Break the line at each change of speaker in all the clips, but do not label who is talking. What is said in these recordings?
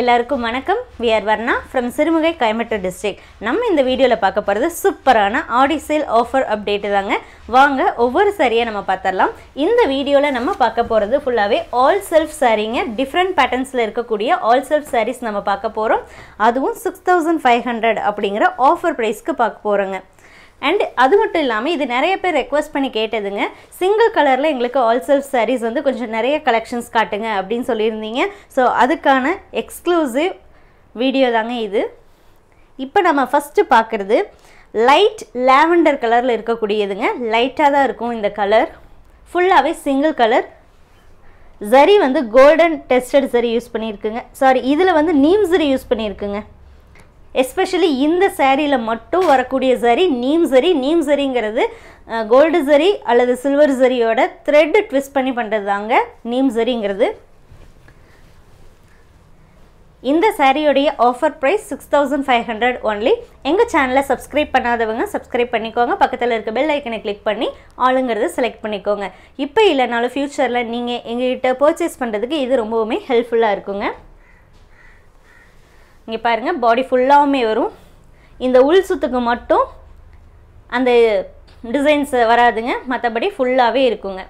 எல்லாருக்கும் வணக்கம் we are Varna from Sirumugai கைமட்டு டிஸ்ட்ரிக் நம்ம இந்த வீடியோவில் பார்க்க போகிறது சூப்பரான ஆடி சேல் ஆஃபர் அப்டேட்டு தாங்க வாங்க ஒவ்வொரு சாரியை நம்ம பார்த்துடலாம் இந்த வீடியோவில் நம்ம பார்க்க போகிறது ஃபுல்லாகவே ஆல் செல்ஃப் சாரீங்க டிஃப்ரெண்ட் பேட்டர்ன்ஸில் இருக்கக்கூடிய ஆல் செல்ஃப் சாரீஸ் நம்ம பார்க்க போகிறோம் அதுவும் சிக்ஸ் தௌசண்ட் ஃபைவ் ஹண்ட்ரட் அப்படிங்கிற ஆஃபர் ப்ரைஸ்க்கு பார்க்க போகிறோங்க அண்ட் அது மட்டும் இல்லாமல் இது நிறைய பேர் ரெக்வஸ்ட் பண்ணி கேட்டதுங்க சிங்கிள் கலரில் எங்களுக்கு ஆல் செல்ஃப் சாரீஸ் வந்து கொஞ்சம் நிறைய கலெக்ஷன்ஸ் காட்டுங்க அப்படின்னு சொல்லியிருந்தீங்க ஸோ அதுக்கான எக்ஸ்க்ளூசிவ் வீடியோ தாங்க இது இப்போ நம்ம ஃபஸ்ட்டு பார்க்குறது லைட் லாவெண்டர் கலரில் இருக்கக்கூடியதுங்க லைட்டாக தான் இருக்கும் இந்த கலர் ஃபுல்லாகவே சிங்கிள் கலர் ஜரி வந்து கோல்டன் டெஸ்டட் ஜரி யூஸ் பண்ணியிருக்குங்க சாரி இதில் வந்து நீம் ஜரி யூஸ் பண்ணியிருக்குங்க எஸ்பெஷலி இந்த சேரீயில் மட்டும் வரக்கூடிய சரி நீம் சரி நீம் சரிங்கிறது கோல்டு சரி அல்லது சில்வர் சரியோட த்ரெட்டு ட்விஸ்ட் பண்ணி பண்ணுறது தாங்க நீம் சரிங்கிறது இந்த சாரியோடைய offer price six thousand five hundred only எங்கள் சேனலை சப்ஸ்கிரைப் பண்ணாதவங்க சப்ஸ்கிரைப் பண்ணிக்கோங்க பக்கத்தில் இருக்க பெல் ஐக்கனை கிளிக் பண்ணி ஆளுங்கிறத செலக்ட் பண்ணிக்கோங்க இப்போ இல்லைனாலும் ஃப்யூச்சரில் நீங்கள் எங்ககிட்ட பர்ச்சேஸ் பண்ணுறதுக்கு இது ரொம்பவுமே ஹெல்ப்ஃபுல்லாக இருக்குங்க இங்கே பாருங்கள் பாடி ஃபுல்லாகவுமே வரும் இந்த உள் சுத்துக்கு மட்டும் அந்த டிசைன்ஸ் வராதுங்க மற்றபடி ஃபுல்லாகவே இருக்குங்க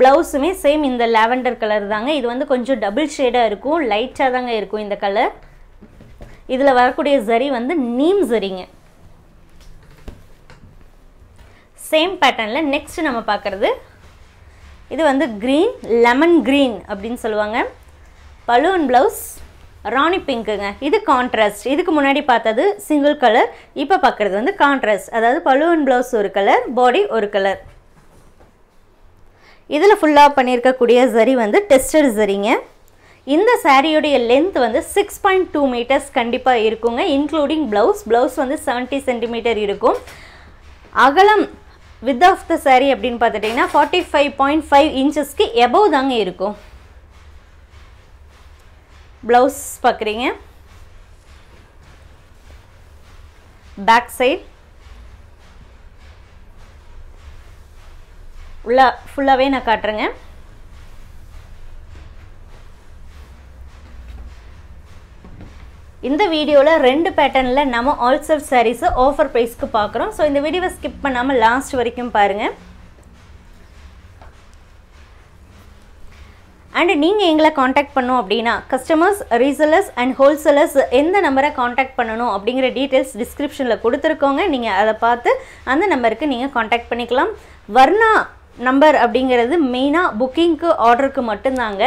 ப்ளவுஸுமே சேம் இந்த லாவெண்டர் கலர் தாங்க இது வந்து கொஞ்சம் டபுள் ஷேடாக இருக்கும் லைட்டாக தாங்க இருக்கும் இந்த கலர் இதில் வரக்கூடிய சரி வந்து நீம் சரிங்க சேம் பேட்டர்னில் நெக்ஸ்ட் நம்ம பார்க்குறது இது வந்து க்ரீன் லெமன் க்ரீன் அப்படின்னு சொல்லுவாங்க பலூன் ப்ளவுஸ் ராணி பிங்க்குங்க இது கான்ட்ராஸ்ட் இதுக்கு முன்னாடி பார்த்தது சிங்கிள் கலர் இப்போ பார்க்குறது வந்து கான்ட்ராஸ்ட் அதாவது பழுவன் ப்ளவுஸ் ஒரு கலர் பாடி ஒரு கலர் இதில் ஃபுல்லாக பண்ணியிருக்கக்கூடிய ஜரி வந்து டெஸ்டர் சரிங்க இந்த சாரியுடைய லென்த் வந்து சிக்ஸ் பாயிண்ட் டூ மீட்டர்ஸ் கண்டிப்பாக இருக்குங்க இன்க்ளூடிங் ப்ளவுஸ் ப்ளவுஸ் வந்து செவன்ட்டி சென்டிமீட்டர் இருக்கும் அகலம் வித் ஆஃப் த சாரி அப்படின்னு பார்த்துட்டிங்கன்னா ஃபார்ட்டி ஃபைவ் பாயிண்ட் ஃபைவ் இன்ச்சஸ்க்கு எபவ் தாங்க இருக்கும் ப்ளவுஸ் பார்க்குறீங்க பேக் சைட் உள்ள ஃபுல்லாகவே நான் காட்டுறேங்க இந்த வீடியோவில் ரெண்டு பேட்டர்னில் நம்ம ஆல்சர் சாரீஸை ஆஃபர் ப்ரைஸ்க்கு பார்க்குறோம் ஸோ இந்த வீடியோவை ஸ்கிப் பண்ணாமல் லாஸ்ட் வரைக்கும் பாருங்கள் அண்ட் நீங்கள் எங்களை காண்டாக்ட் பண்ணும் அப்படின்னா கஸ்டமர்ஸ் ரீசலர்ஸ் அண்ட் ஹோல்சேலர்ஸ் எந்த நம்பரை காண்டாக்ட் பண்ணணும் அப்படிங்கிற டீட்டெயில்ஸ் டிஸ்கிரிப்ஷனில் கொடுத்துருக்கோங்க நீங்கள் அதை பார்த்து அந்த நம்பருக்கு நீங்கள் காண்டாக்ட் பண்ணிக்கலாம் வர்ணா நம்பர் அப்படிங்கிறது மெயினாக புக்கிங்க்கு ஆர்டருக்கு மட்டும்தாங்க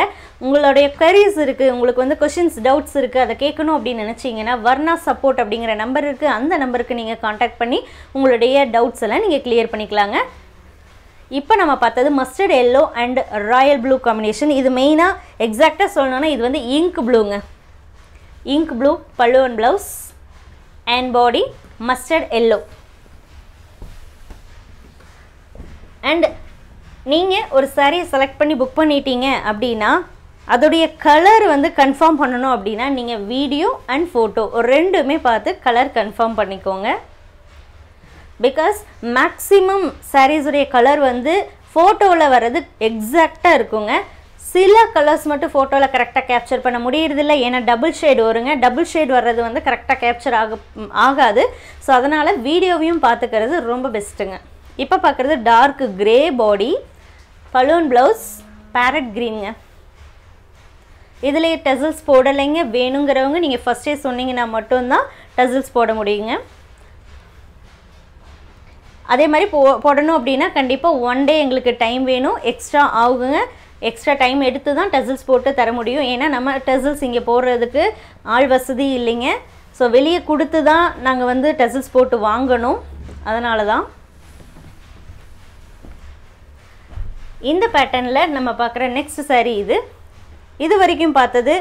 உங்களுடைய கரீஸ் இருக்குது உங்களுக்கு வந்து கொஷின்ஸ் டவுட்ஸ் இருக்குது அதை கேட்கணும் அப்படின்னு நினச்சிங்கன்னா வர்ணா சப்போர்ட் அப்படிங்கிற நம்பர் இருக்குது அந்த நம்பருக்கு நீங்கள் காண்டாக்ட் பண்ணி உங்களுடைய டவுட்ஸ் எல்லாம் நீங்கள் கிளியர் பண்ணிக்கலாங்க இப்போ நம்ம பார்த்தது mustard yellow and royal blue combination இது மெயினாக எக்ஸாக்டாக சொல்லணுன்னா இது வந்து இங்க் ப்ளூங்க இங்க் ப்ளூ பல்லுவன் blouse and body mustard yellow and நீங்கள் ஒரு சாரியை செலக்ட் பண்ணி புக் பண்ணிட்டீங்க அப்படின்னா அதோடைய கலர் வந்து கன்ஃபார்ம் பண்ணணும் அப்படின்னா நீங்கள் வீடியோ அண்ட் ஃபோட்டோ ரெண்டுமே பார்த்து கலர் கன்ஃபார்ம் பண்ணிக்கோங்க பிகாஸ் மேக்ஸிமம் சாரீஸுடைய கலர் வந்து ஃபோட்டோவில் வர்றது எக்ஸாக்டாக இருக்குங்க சில கலர்ஸ் மட்டும் ஃபோட்டோவில் கரெக்டாக கேப்சர் பண்ண முடியறதில்ல ஏன்னா டபுள் ஷேடு வருங்க டபுள் ஷேடு வர்றது வந்து கரெக்டாக கேப்சர் ஆக ஆகாது ஸோ அதனால் வீடியோவையும் பார்த்துக்கிறது ரொம்ப பெஸ்ட்டுங்க இப்போ பார்க்குறது டார்க் க்ரே பாடி பலூன் ப்ளவுஸ் பேரட் க்ரீனுங்க இதிலேயே டசல்ஸ் போடலைங்க வேணுங்கிறவங்க நீங்கள் ஃபஸ்ட்டே சொன்னீங்கன்னா மட்டும்தான் டசல்ஸ் போட முடியுங்க அதே மாதிரி போ போடணும் அப்படின்னா கண்டிப்பாக ஒன் டே எங்களுக்கு டைம் வேணும் எக்ஸ்ட்ரா ஆகுங்க எக்ஸ்ட்ரா டைம் எடுத்து தான் டெசில்ஸ் போட்டு தர முடியும் ஏன்னா நம்ம டெசில்ஸ் இங்கே போடுறதுக்கு ஆள் வசதி இல்லைங்க ஸோ வெளியே கொடுத்து தான் நாங்கள் வந்து டெசில்ஸ் போட்டு வாங்கணும் அதனால தான் இந்த பேட்டர்னில் நம்ம பார்க்குற நெக்ஸ்ட் சாரீ இது இது வரைக்கும் பார்த்தது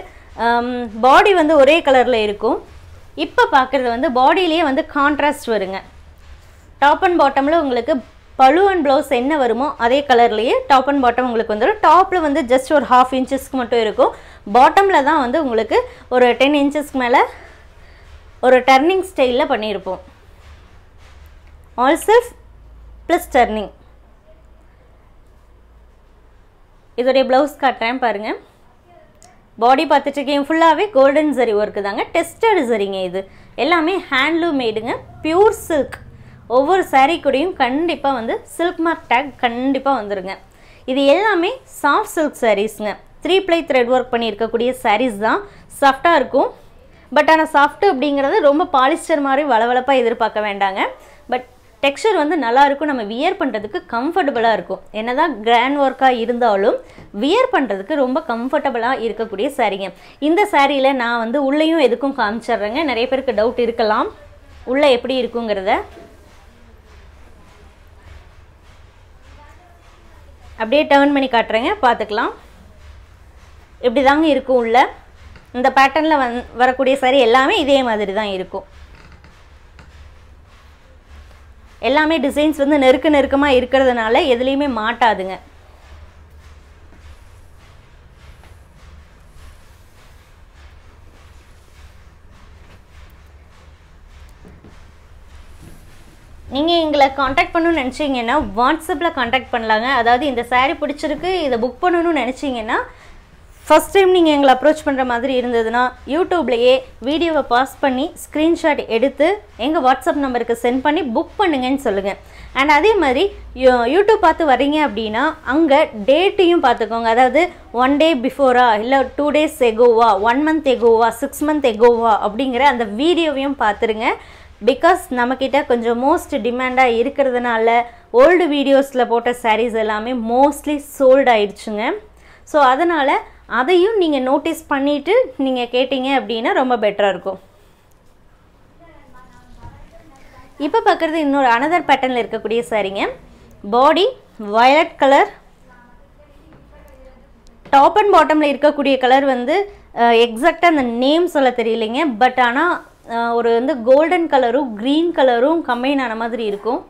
பாடி um, வந்து ஒரே கலரில் இருக்கும் இப்போ பார்க்குறது வந்து பாடியிலேயே வந்து கான்ட்ராஸ்ட் வருங்க டாப் அண்ட் பாட்டமில் உங்களுக்கு பழு அண்ட் ப்ளவுஸ் என்ன வருமோ அதே கலர்லேயே டாப் அண்ட் பாட்டம் உங்களுக்கு வந்துடும் டாப்பில் வந்து ஜஸ்ட் ஒரு ஹாஃப் இன்ச்சஸ்க்கு மட்டும் இருக்கும் பாட்டமில் தான் வந்து உங்களுக்கு ஒரு டென் இன்ச்சஸ்க்கு மேலே ஒரு டர்னிங் ஸ்டைலில் பண்ணியிருப்போம் ஆல் செல்ஃப் ப்ளஸ் டர்னிங் இதோடைய ப்ளவுஸ் காட்டுறேன் பாருங்கள் பாடி பார்த்துட்ருக்கேன் ஃபுல்லாகவே கோல்டன் சரி ஒர்க்கு தாங்க டெஸ்டட் சரிங்க இது எல்லாமே ஹேண்ட்லூம் மேடுங்க ப்யூர் சில்க் ஒவ்வொரு சாரீ கூடையும் கண்டிப்பாக வந்து சில்க் மார்க் டேக் கண்டிப்பாக வந்துருங்க இது எல்லாமே சாஃப்ட் சில்க் சாரீஸ்ங்க த்ரீ ப்ளை த்ரெட் ஒர்க் பண்ணியிருக்கக்கூடிய சாரீஸ் தான் சாஃப்டாக இருக்கும் பட் ஆனால் சாஃப்ட்டு அப்படிங்கிறது ரொம்ப பாலிஸ்டர் மாதிரி வளவளப்பாக எதிர்பார்க்க வேண்டாங்க பட் டெக்ஸ்டர் வந்து நல்லாயிருக்கும் நம்ம வியர் பண்ணுறதுக்கு கம்ஃபர்டபுளாக இருக்கும் என்ன தான் கிராண்ட் ஒர்க்காக இருந்தாலும் வியர் பண்ணுறதுக்கு ரொம்ப கம்ஃபர்டபுளாக இருக்கக்கூடிய சாரீங்க இந்த சாரியில் நான் வந்து உள்ளேயும் எதுக்கும் காமிச்சிட்றேங்க நிறைய பேருக்கு டவுட் இருக்கலாம் உள்ளே எப்படி இருக்குங்கிறத அப்படியே டேர்ன் பண்ணி காட்டுறேங்க பார்த்துக்கலாம் இப்படி தாங்க இருக்கும் உள்ள இந்த பேட்டர்னில் வந் வரக்கூடிய சரி எல்லாமே இதே மாதிரி தான் இருக்கும் எல்லாமே டிசைன்ஸ் வந்து நெருக்க நெருக்கமாக இருக்கிறதுனால எதுலேயுமே மாட்டாதுங்க நீங்கள் எங்களை காண்டாக்ட் பண்ணணும்னு நினச்சிங்கன்னா வாட்ஸ்அப்பில் காண்டாக்ட் பண்ணலாங்க அதாவது இந்த சாரீ பிடிச்சிருக்கு இதை புக் பண்ணணும்னு நினச்சிங்கன்னா ஃபஸ்ட் டைம் நீங்கள் எங்களை அப்ரோச் பண்ணுற மாதிரி இருந்ததுன்னா யூடியூப்லேயே வீடியோவை பாஸ் பண்ணி ஸ்க்ரீன்ஷாட் எடுத்து எங்கள் வாட்ஸ்அப் நம்பருக்கு சென்ட் பண்ணி புக் பண்ணுங்கன்னு சொல்லுங்கள் அண்ட் அதே மாதிரி யூடியூப் பார்த்து வரீங்க அப்படின்னா அங்கே டேட்டையும் பார்த்துக்கோங்க அதாவது ஒன் டே பிஃபோரா இல்லை டூ டேஸ் எகோவா ஒன் மந்த் எகோவா சிக்ஸ் மந்த் எகோவா அப்படிங்கிற அந்த வீடியோவையும் பார்த்துருங்க பிகாஸ் நம்மக்கிட்ட கொஞ்சம் மோஸ்ட் டிமாண்டாக இருக்கிறதுனால ஓல்டு வீடியோஸில் போட்ட சாரீஸ் எல்லாமே மோஸ்ட்லி சோல்ட் ஆயிடுச்சுங்க ஸோ அதனால் அதையும் நீங்கள் நோட்டீஸ் பண்ணிவிட்டு நீங்கள் கேட்டிங்க அப்படின்னா ரொம்ப பெட்டராக இருக்கும் இப்போ பார்க்குறது இன்னொரு அனதர் பேட்டர்னில் இருக்கக்கூடிய சாரீங்க body violet colour top and பாட்டமில் இருக்கக்கூடிய கலர் வந்து எக்ஸாக்டாக அந்த நேம் சொல்ல தெரியலைங்க பட் ஆனால் ஒரு வந்து கோல்டன் கலரும் க்ரீன் கலரும் கம்பைன் ஆன மாதிரி இருக்கும்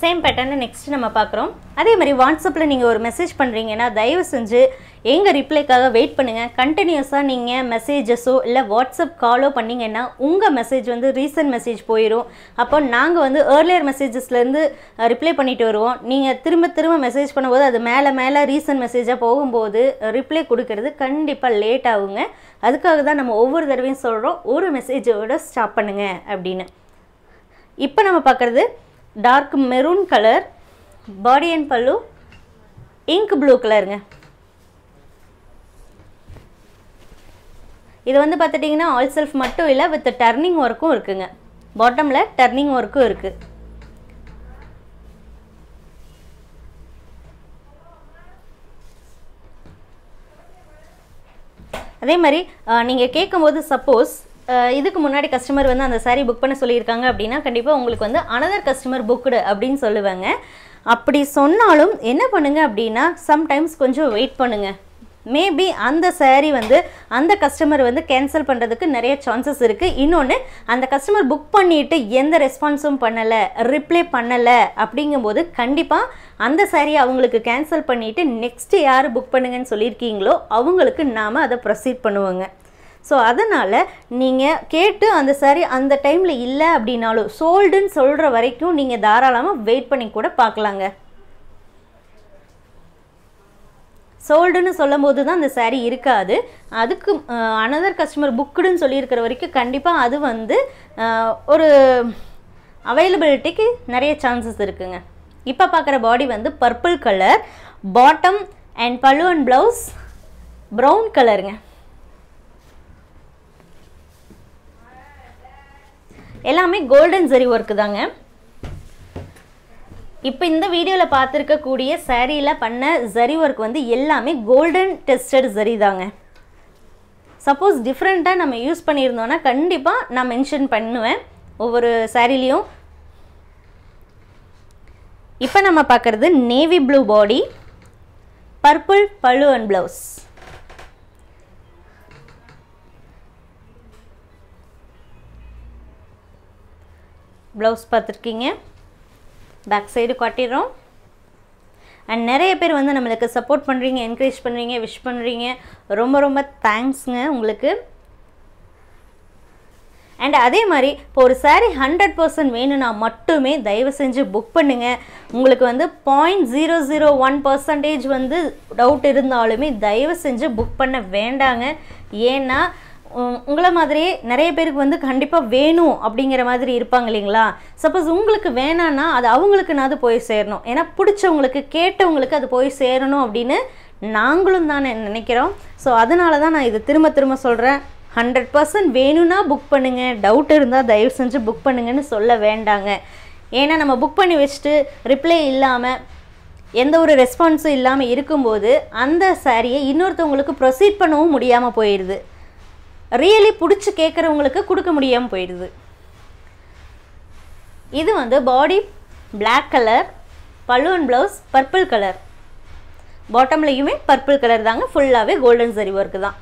சேம் பேட்டர்னு நெக்ஸ்ட் நம்ம பார்க்குறோம் அதே மாதிரி வாட்ஸ்அப்பில் நீங்கள் ஒரு மெசேஜ் பண்ணுறீங்கன்னா தயவு செஞ்சு எங்கள் ரிப்ளைக்காக வெயிட் பண்ணுங்கள் கண்டினியூஸாக நீங்கள் மெசேஜஸோ இல்லை வாட்ஸ்அப் காலோ பண்ணிங்கன்னா உங்கள் மெசேஜ் வந்து ரீசன்ட் மெசேஜ் போயிடும் அப்போ நாங்கள் வந்து ஏர்லியர் மெசேஜஸ்லேருந்து ரிப்ளை பண்ணிட்டு வருவோம் நீங்கள் திரும்ப திரும்ப மெசேஜ் பண்ணும்போது அது மேலே மேலே ரீசன்ட் மெசேஜாக போகும்போது ரிப்ளை கொடுக்கறது கண்டிப்பாக லேட் ஆகுங்க அதுக்காக தான் நம்ம ஒவ்வொரு தடவையும் சொல்கிறோம் ஒரு மெசேஜோட ஸ்டாப் பண்ணுங்கள் அப்படின்னு இப்போ நம்ம பார்க்குறது dark maroon colour body and pallu ink blue கலருங்க இது வந்து பார்த்துட்டிங்கன்னா ஆல் செல்ஃப் மட்டும் இல்லை வித் டர்னிங் ஒர்க்கும் இருக்குதுங்க பாட்டமில் டர்னிங் ஒர்க்கும் இருக்குது அதே மாதிரி நீங்கள் கேட்கும்போது சப்போஸ் இதுக்கு முன்னாடி கஸ்டமர் வந்து அந்த சாரீ புக் பண்ண சொல்லியிருக்காங்க அப்படின்னா கண்டிப்பாக உங்களுக்கு வந்து அனதர் கஸ்டமர் புக்குடு அப்படின்னு சொல்லுவாங்க அப்படி சொன்னாலும் என்ன பண்ணுங்கள் அப்படின்னா சம்டைம்ஸ் கொஞ்சம் வெயிட் பண்ணுங்கள் மேபி அந்த சேரீ வந்து அந்த கஸ்டமர் வந்து கேன்சல் பண்ணுறதுக்கு நிறைய சான்சஸ் இருக்குது இன்னொன்று அந்த கஸ்டமர் புக் பண்ணிவிட்டு எந்த ரெஸ்பான்ஸும் பண்ணலை ரிப்ளை பண்ணலை அப்படிங்கும்போது கண்டிப்பாக அந்த சேரீ அவங்களுக்கு கேன்சல் பண்ணிவிட்டு நெக்ஸ்ட்டு யார் புக் பண்ணுங்கன்னு சொல்லியிருக்கீங்களோ அவங்களுக்கு நாம் அதை ப்ரொசீட் பண்ணுவோங்க ஸோ அதனால் நீங்கள் கேட்டு அந்த சாரி அந்த டைமில் இல்லை அப்படின்னாலும் சோல்டுன்னு சொல்கிற வரைக்கும் நீங்கள் தாராளமாக வெயிட் பண்ணி கூட பார்க்கலாங்க சோல்டுன்னு சொல்லும் போது தான் அந்த சாரீ இருக்காது அதுக்கு அனதர் கஸ்டமர் புக்குடுன்னு சொல்லியிருக்கிற வரைக்கும் கண்டிப்பாக அது வந்து ஒரு அவைலபிலிட்டிக்கு நிறைய சான்சஸ் இருக்குங்க இப்போ பார்க்குற பாடி வந்து purple colour bottom and pallu and blouse brown கலருங்க எல்லாமே கோல்டன் ஜெரி ஒர்க்கு தாங்க இப்போ இந்த வீடியோவில் பார்த்துருக்கக்கூடிய சேரீயில் பண்ண ஜரி ஒர்க் வந்து எல்லாமே கோல்டன் டெஸ்டட் ஜரி தாங்க சப்போஸ் டிஃப்ரெண்ட்டாக நம்ம யூஸ் பண்ணியிருந்தோன்னா கண்டிப்பாக நான் மென்ஷன் பண்ணுவேன் ஒவ்வொரு சேரீலையும் இப்போ நம்ம பார்க்குறது நேவி ப்ளூ பாடி பர்பிள் பழு அண்ட் ப்ளவுஸ் ப்ளவுஸ் பார்த்துருக்கீங்க பேக் சைடு காட்டிடுறோம் அண்ட் நிறைய பேர் வந்து நம்மளுக்கு சப்போர்ட் பண்ணுறீங்க என்கரேஜ் பண்ணுறீங்க விஷ் பண்ணுறீங்க ரொம்ப ரொம்ப தேங்க்ஸுங்க உங்களுக்கு அண்ட் அதே மாதிரி இப்போ ஒரு சாரீ ஹண்ட்ரட் பர்சன்ட் வேணும்னா மட்டுமே தயவு செஞ்சு புக் பண்ணுங்கள் உங்களுக்கு வந்து point zero zero one percentage வந்து டவுட் இருந்தாலுமே தயவு செஞ்சு புக் பண்ண வேண்டாங்க ஏன்னா உங்களை மாதிரியே நிறைய பேருக்கு வந்து கண்டிப்பாக வேணும் அப்படிங்கிற மாதிரி இருப்பாங்க இல்லைங்களா சப்போஸ் உங்களுக்கு வேணான்னா அது அவங்களுக்குனாவது போய் சேரணும் ஏன்னா பிடிச்சவங்களுக்கு கேட்டவங்களுக்கு அது போய் சேரணும் அப்படின்னு நாங்களும் தானே நினைக்கிறோம் ஸோ அதனால தான் நான் இது திரும்ப திரும்ப சொல்கிறேன் ஹண்ட்ரட் பர்சன்ட் வேணும்னா புக் பண்ணுங்கள் டவுட் இருந்தால் தயவு செஞ்சு புக் பண்ணுங்கன்னு சொல்ல வேண்டாங்க ஏன்னா நம்ம புக் பண்ணி வச்சுட்டு ரிப்ளை இல்லாமல் எந்த ஒரு ரெஸ்பான்ஸும் இல்லாமல் இருக்கும்போது அந்த சாரியை இன்னொருத்தவங்களுக்கு ப்ரொசீட் பண்ணவும் முடியாமல் போயிடுது ரியலி பிடிச்சி கேட்குறவங்களுக்கு கொடுக்க முடியாமல் போயிடுது இது வந்து பாடி பிளாக் கலர் பல்லுவன் ப்ளவுஸ் பர்பிள் கலர் பாட்டம்லேயுமே பர்பிள் கலர் தாங்க ஃபுல்லாகவே கோல்டன் சரி ஒர்க்கு தான்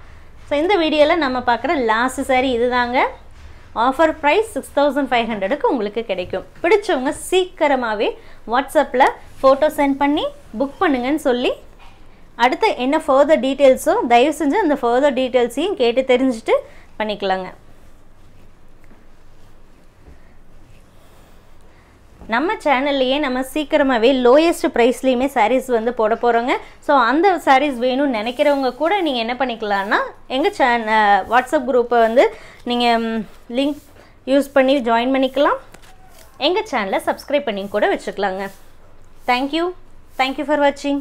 ஸோ இந்த வீடியோவில் நம்ம பார்க்குற லாஸ்ட் சாரி இது தாங்க offer price six thousand five ஹண்ட்ரடுக்கு உங்களுக்கு கிடைக்கும் பிடிச்சவங்க சீக்கிரமாகவே வாட்ஸ்அப்பில் ஃபோட்டோ சென்ட் பண்ணி புக் பண்ணுங்கன்னு சொல்லி அடுத்து என்ன ஃபர்தர் டீட்டெயில்ஸோ தயவு செஞ்சு அந்த ஃபர்தர் டீட்டெயில்ஸையும் கேட்டு தெரிஞ்சுட்டு பண்ணிக்கலாங்க நம்ம சேனல்லையே நம்ம சீக்கிரமாகவே லோயஸ்ட் ப்ரைஸ்லேயுமே சாரீஸ் வந்து போட போகிறோங்க ஸோ அந்த சாரீஸ் வேணும்னு நினைக்கிறவங்க கூட நீங்கள் என்ன பண்ணிக்கலான்னா எங்கள் சேன் வாட்ஸ்அப் குரூப்பை வந்து நீங்கள் லிங்க் யூஸ் பண்ணி ஜாயின் பண்ணிக்கலாம் எங்கள் சேனலை சப்ஸ்கிரைப் பண்ணி கூட வச்சுக்கலாங்க தேங்க்யூ தேங்க்யூ ஃபார் வாட்சிங்